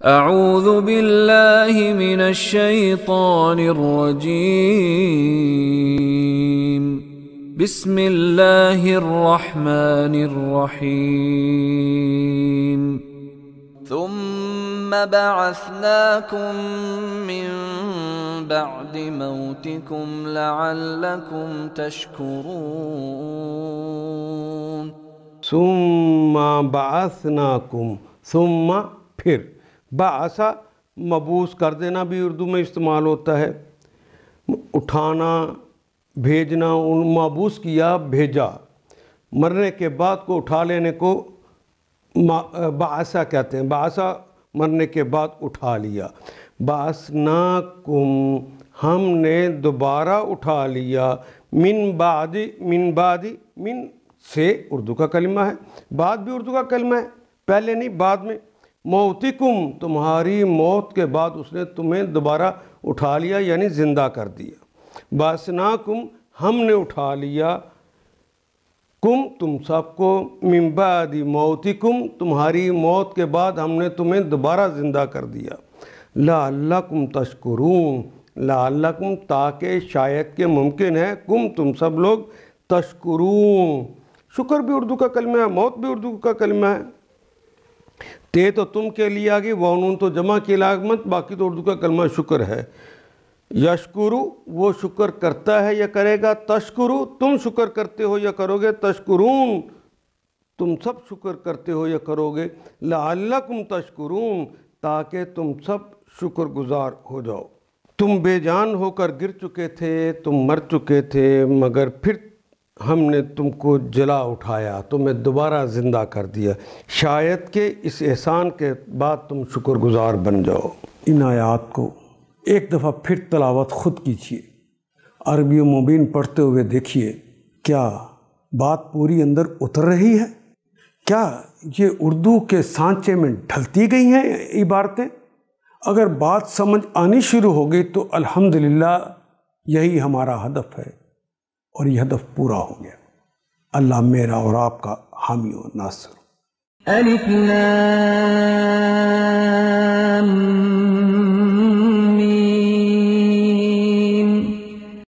أعوذ بالله من الشيطان الرجيم بسم الله الرحمن الرحيم ثم بعثناكم من بعد موتكم لعلكم تشكرون ثم بعثناكم ثم پھر बासा मबूस कर देना भी उर्दू में इस्तेमाल होता है उठाना भेजना उन मबूस किया भेजा मरने के बाद को उठा लेने को बासा कहते हैं बासा मरने के बाद उठा लिया बासना कुम हमने दोबारा उठा लिया मिन बादी मिन बादी मिन से उर्दू का कलमा है बाद भी उर्दू का कलमा है पहले नहीं बाद में मौतिकुम तुम्हारी मौत के बाद उसने तुम्हें दोबारा उठा लिया यानी ज़िंदा कर दिया बासनाकुम हमने उठा लिया कुम तुम सबको मिम्बादी मौतिकुम तुम्हारी मौत के बाद हमने तुम्हें दोबारा ज़िंदा कर दिया लाकुम तश्करून लाकुम ताकि शायद के मुमकिन है कुम तुम सब लोग तश्करून शुक्र भी उर्दू का कलमा है मौत भी उर्दू का कलमा है ते तो तुम के लिए आगे वनून तो जमा के लाग मत बाकी तो उर्दू का कलमा शुक्र है यशकुरु वो शुक्र करता है या करेगा तशकुरु तुम शुक्र करते हो या करोगे तशकुरून तुम सब शुक्र करते हो या करोगे लाकुम तशकुरून ताकि तुम सब शुक्रगुजार हो जाओ तुम बेजान होकर गिर चुके थे तुम मर चुके थे मगर फिर हमने तुमको जला उठाया तुम्हें दोबारा ज़िंदा कर दिया शायद के इस एहसान के बाद तुम शुक्रगुजार बन जाओ इन आयात को एक दफ़ा फिर तलावत ख़ुद कीजिए अरबी मुबीन पढ़ते हुए देखिए क्या बात पूरी अंदर उतर रही है क्या ये उर्दू के सांचे में ढलती गई हैं इबारतें अगर बात समझ आनी शुरू हो गई तो अल्हम्दुलिल्लाह यही हमारा हदफ है और यह हदफ पूरा हो गया अल्लाह मेरा और आपका हामी और नासर अलिफ